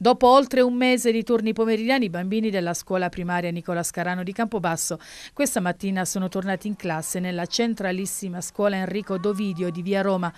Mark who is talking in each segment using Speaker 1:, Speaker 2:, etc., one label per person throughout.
Speaker 1: Dopo oltre un mese di turni pomeridiani, i bambini della scuola primaria Nicola Scarano di Campobasso questa mattina sono tornati in classe nella centralissima scuola Enrico Dovidio di Via Roma.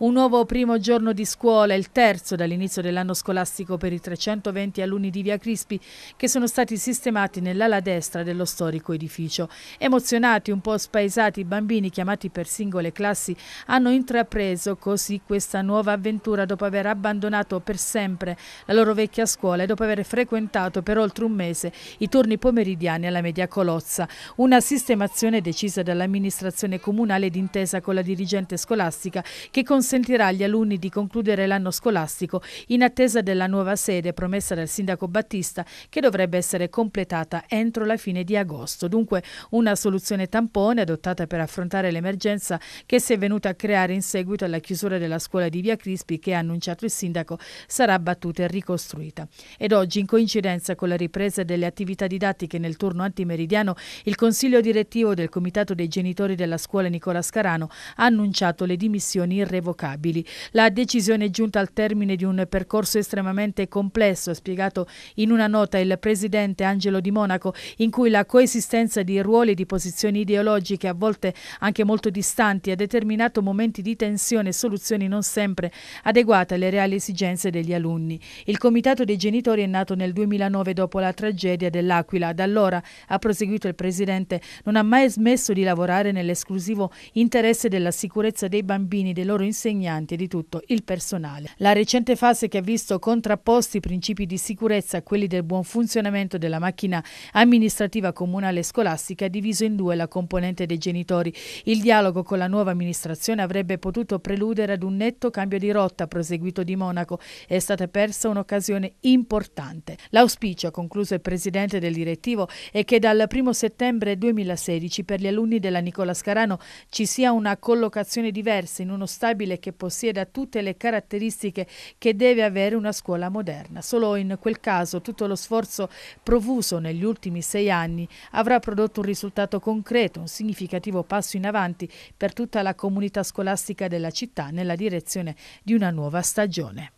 Speaker 1: Un nuovo primo giorno di scuola, il terzo dall'inizio dell'anno scolastico per i 320 alunni di Via Crispi che sono stati sistemati nell'ala destra dello storico edificio. Emozionati, un po' spaesati, i bambini chiamati per singole classi hanno intrapreso così questa nuova avventura dopo aver abbandonato per sempre la loro vecchia Orecchia scuola e dopo aver frequentato per oltre un mese i turni pomeridiani alla Media Colozza. Una sistemazione decisa dall'amministrazione comunale d'intesa con la dirigente scolastica che consentirà agli alunni di concludere l'anno scolastico in attesa della nuova sede promessa dal sindaco Battista che dovrebbe essere completata entro la fine di agosto. Dunque una soluzione tampone adottata per affrontare l'emergenza che si è venuta a creare in seguito alla chiusura della scuola di Via Crispi che ha annunciato il sindaco sarà battuta e ricostruita costruita. Ed oggi, in coincidenza con la ripresa delle attività didattiche nel turno antimeridiano, il Consiglio direttivo del Comitato dei genitori della scuola Nicola Scarano ha annunciato le dimissioni irrevocabili. La decisione è giunta al termine di un percorso estremamente complesso, ha spiegato in una nota il presidente Angelo Di Monaco, in cui la coesistenza di ruoli e di posizioni ideologiche, a volte anche molto distanti, ha determinato momenti di tensione e soluzioni non sempre adeguate alle reali esigenze degli alunni. Il Comitato L'agitato dei genitori è nato nel 2009 dopo la tragedia dell'Aquila. Da allora, ha proseguito il Presidente, non ha mai smesso di lavorare nell'esclusivo interesse della sicurezza dei bambini, dei loro insegnanti e di tutto il personale. La recente fase che ha visto contrapposti i principi di sicurezza a quelli del buon funzionamento della macchina amministrativa comunale e scolastica ha diviso in due la componente dei genitori. Il dialogo con la nuova amministrazione avrebbe potuto preludere ad un netto cambio di rotta proseguito di Monaco. È stata persa un'occasione azione importante. L'auspicio, concluso il presidente del direttivo, è che dal 1 settembre 2016 per gli alunni della Nicola Scarano ci sia una collocazione diversa in uno stabile che possieda tutte le caratteristiche che deve avere una scuola moderna. Solo in quel caso tutto lo sforzo profuso negli ultimi sei anni avrà prodotto un risultato concreto, un significativo passo in avanti per tutta la comunità scolastica della città nella direzione di una nuova stagione.